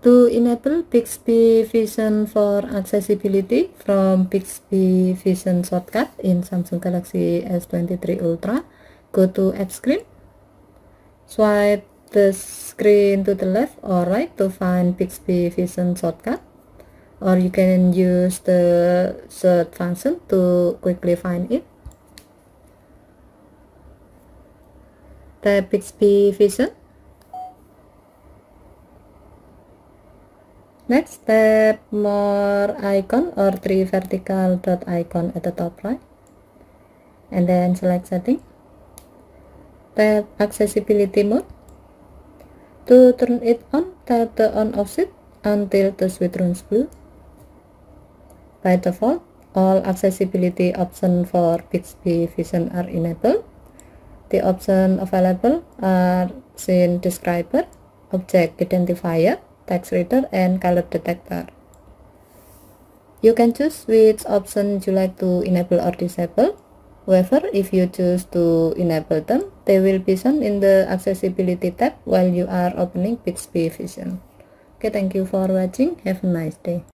To enable Bixby Vision for accessibility from Bixby Vision shortcut in Samsung Galaxy S23 Ultra, go to app screen. Swipe the screen to the left or right to find Bixby Vision shortcut. Or you can use the search function to quickly find it. Type Bixby Vision Next step, more icon or three vertical dot icon at the top right. And then select setting. Tap accessibility mode. To turn it on, tap the on offset until the switch runs blue. By default, all accessibility option for Bixby Vision are enabled. The option available are scene describer, object identifier, text reader and color detector. You can choose which option you like to enable or disable. However, if you choose to enable them, they will be shown in the accessibility tab while you are opening Bixby Vision. Okay, thank you for watching. Have a nice day.